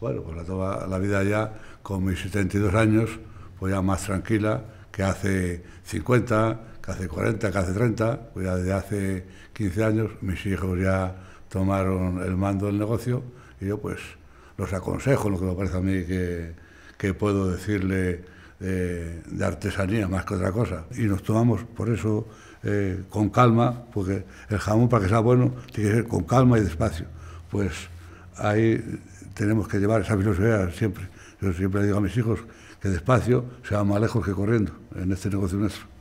Bueno, pues la, toda la vida ya, con mis 72 años, pues ya más tranquila que hace 50, que hace 40, que hace 30, pues ya desde hace 15 años mis hijos ya tomaron el mando del negocio y yo pues los aconsejo lo que me parece a mí que, puedo decirle de artesanía más que otra cosa. Y nos tomamos por eso eh, con calma, porque el jamón para que sea bueno tiene que ser con calma y despacio. Pues ahí tenemos que llevar esa filosofía siempre. Yo siempre digo a mis hijos que despacio se más lejos que corriendo en este negocio nuestro.